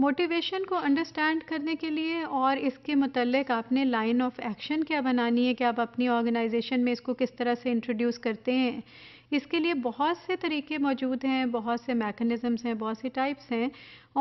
Motivation को understand करने के लिए और इसके मतलब आपने लाइन ऑफ एक्शन क्या बनानी है कि आप अपनी ऑर्गेनाइजेशन में इसको किस तरह से इंट्रोड्यूस करते हैं इसके लिए बहुत से तरीके मौजूद हैं बहुत से मैकेनिज़म्स हैं बहुत से टाइप्स हैं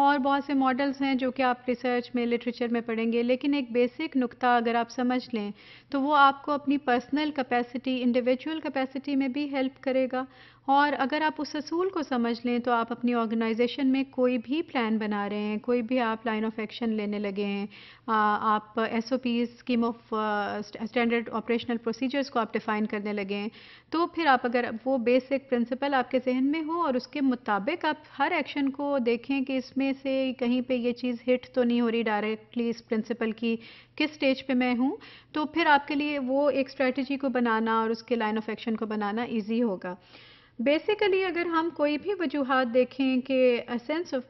और बहुत से मॉडल्स हैं जो कि आप रिसर्च में लिटरेचर में पढ़ेंगे लेकिन एक बेसिक नुक्ता अगर आप समझ लें तो वो आपको अपनी पर्सनल कैपेसिटी इंडिविजुअल कैपेसिटी में भी हेल्प करेगा और अगर आप उस असूल को समझ लें तो आप अपनी ऑर्गेनाइजेशन में कोई भी प्लान बना रहे हैं कोई भी आप लाइन ऑफ एक्शन लेने लगे हैं आप S O P scheme of standard operational procedures को आप डिफ़ाइन करने लगे हैं तो फिर आप अगर वो बेसिक प्रिंसिपल आपके जहन में हो और उसके मुताबिक आप हर एक्शन को देखें कि इसमें से कहीं पर यह चीज़ हिट तो नहीं हो रही डायरेक्टली इस प्रिंसिपल की किस स्टेज पर मैं हूँ तो फिर आपके लिए वो एक स्ट्रैटेजी को बनाना और उसके लाइन ऑफ एक्शन को बनाना ईजी होगा बेसिकली अगर हम कोई भी वजूहत देखें कि sense of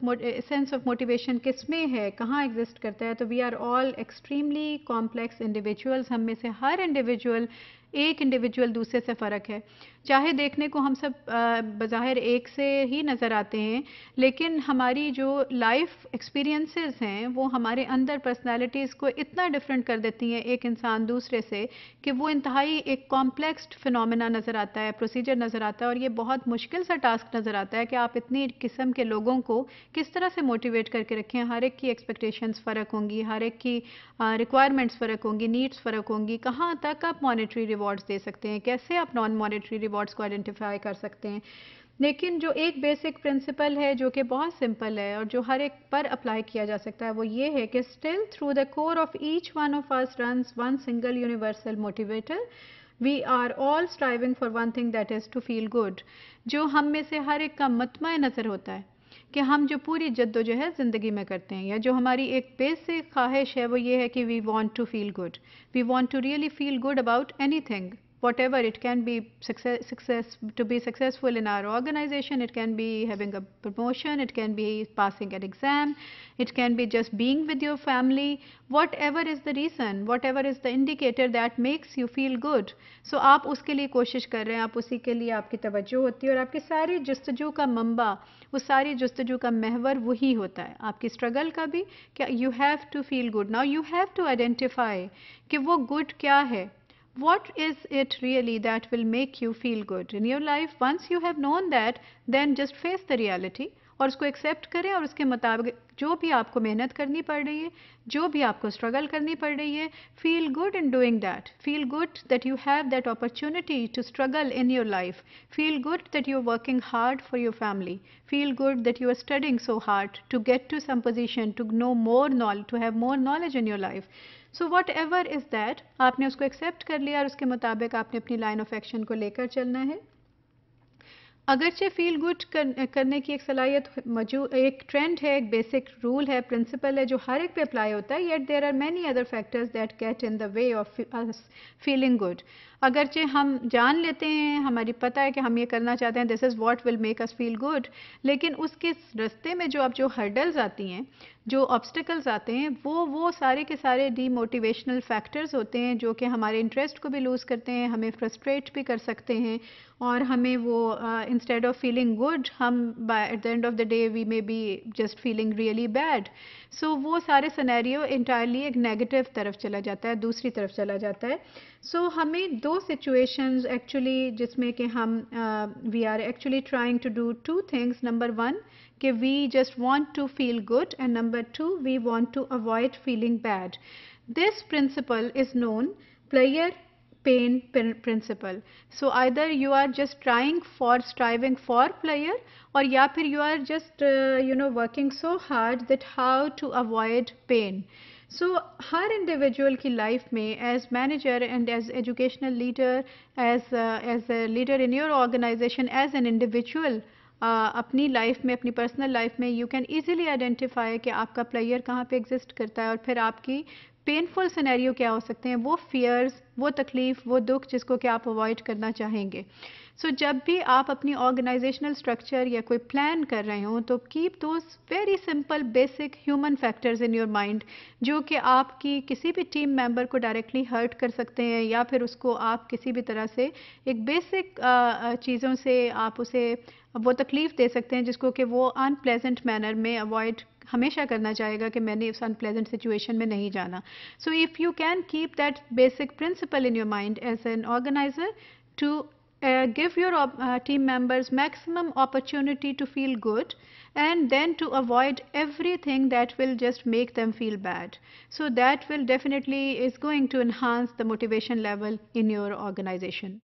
sense of motivation किस में है कहाँ एग्जिस्ट करता है तो we are all extremely complex individuals हम में से हर इंडिविजुअल एक इंडिविजुअल दूसरे से फ़र्क है चाहे देखने को हम सब बाहिर एक से ही नज़र आते हैं लेकिन हमारी जो लाइफ एक्सपीरियंसेस हैं वो हमारे अंदर पर्सनालिटीज़ को इतना डिफरेंट कर देती हैं एक इंसान दूसरे से कि वो इंतहाई एक कॉम्प्लेक्स फिनमिना नज़र आता है प्रोसीजर नज़र आता है और ये बहुत मुश्किल सा टास्क नज़र आता है कि आप इतनी किस्म के लोगों को किस तरह से मोटिवेट करके रखें हर एक की एक्सपेक्टेशंस फ़र्क होंगी हर एक की रिक्वायरमेंट्स फ़र्क होंगी नीड्स फ़र्क होंगी कहाँ तक आप मॉनिटरी रिवॉर्ड्स दे सकते हैं कैसे आप नॉन मॉनेटरी रिवॉर्ड्स को आइडेंटिफाई कर सकते हैं लेकिन जो एक बेसिक प्रिंसिपल है जो कि बहुत सिंपल है और जो हर एक पर अप्लाई किया जा सकता है वो ये है कि still through the core of each one of us run one single universal motivator we are all striving for one thing that is to feel good जो हम में से हर एक का मतम नज़र होता है कि हम जो पूरी जद्दोजहद ज़िंदगी में करते हैं या जो हमारी एक बेसिक ख्वाहिश है वो ये है कि we want to feel good we want to really feel good about anything whatever it can be success, success to be successful in our organization it can be having a promotion it can be passing an exam it can be just being with your family whatever is the reason whatever is the indicator that makes you feel good so aap uske liye koshish kar rahe hain aap usi ke liye aapki tawajjo hoti hai aur aapki sari jastaju ka mamba wo sari jastaju ka mehwar wahi hota hai aapki struggle ka bhi you have to feel good now you have to identify ki wo good kya hai what is it really that will make you feel good in your life once you have known that then just face the reality और उसको accept करें और उसके मुताबिक जो भी आपको मेहनत करनी पड़ रही है जो भी आपको स्ट्रगल करनी पड़ रही है feel good in doing that feel good that you have that opportunity to struggle in your life feel good that you are working hard for your family feel good that you are studying so hard to get to some position to know more knowledge to have more knowledge in your life so whatever is that आपने उसको accept कर लिया और उसके मुताबिक आपने अपनी line of action को लेकर चलना है अगरचे फील गुड कर, करने की एक सलाहियत मौजूद एक ट्रेंड है एक बेसिक रूल है प्रिंसिपल है जो हर एक पे अप्लाई होता है yet there are many other factors that get in the way of feeling good अगरचे हम जान लेते हैं हमारी पता है कि हम ये करना चाहते हैं this is what will make us feel good लेकिन उसके रस्ते में जो अब जो हर्डल्स आती हैं जो ऑब्स्टिकल्स आते हैं वो वो सारे के सारे डीमोटिवेशनल फैक्टर्स होते हैं जो कि हमारे इंटरेस्ट को भी लूज़ करते हैं हमें फ्रस्ट्रेट भी कर सकते हैं और हमें वो इंस्टेड ऑफ फीलिंग गुड हम by at the end of the day we may be just feeling really bad so वो सारे सिनेरियो इंटायरली एक नेगेटिव तरफ चला जाता है दूसरी तरफ चला जाता है सो so, हमें दो सिचुएशंस एक्चुअली जिसमें कि हम we are actually trying to do two things number one कि we just want to feel good and number number two, we want to avoid feeling bad. This principle is known player pain principle. So either you are just trying for striving for player or ya phir you are just uh, you know working so hard that how to avoid pain. So her individual ki life may as manager and as educational leader as uh, as a leader in your organization as an individual अपनी life में अपनी personal life में you can easily identify कि आपका player कहाँ पे exist करता है और फिर आपकी पेनफुल सिनेरियो क्या हो सकते हैं वो फियर्स वो तकलीफ़ वो दुख जिसको कि आप अवॉइड करना चाहेंगे सो so, जब भी आप अपनी ऑर्गेनाइजेशनल स्ट्रक्चर या कोई प्लान कर रहे हो तो keep two very simple basic human factors in your mind जो कि आपकी किसी भी टीम मेंबर को डायरेक्टली हर्ट कर सकते हैं या फिर उसको आप किसी भी तरह से एक बेसिक चीज़ों से आप उसे वो तकलीफ़ दे सकते हैं जिसको कि वो अनप्लेजेंट मैनर में अवॉइड हमेशा करना चाहेगा कि मैंने इस अनप्लेजेंट सिचुएशन में नहीं जाना so if you can keep that basic principle in your mind as an organiser to give your team members maximum opportunity to feel good and then to avoid everything that will just make them feel bad so that will definitely is going to enhance the motivation level in your organisation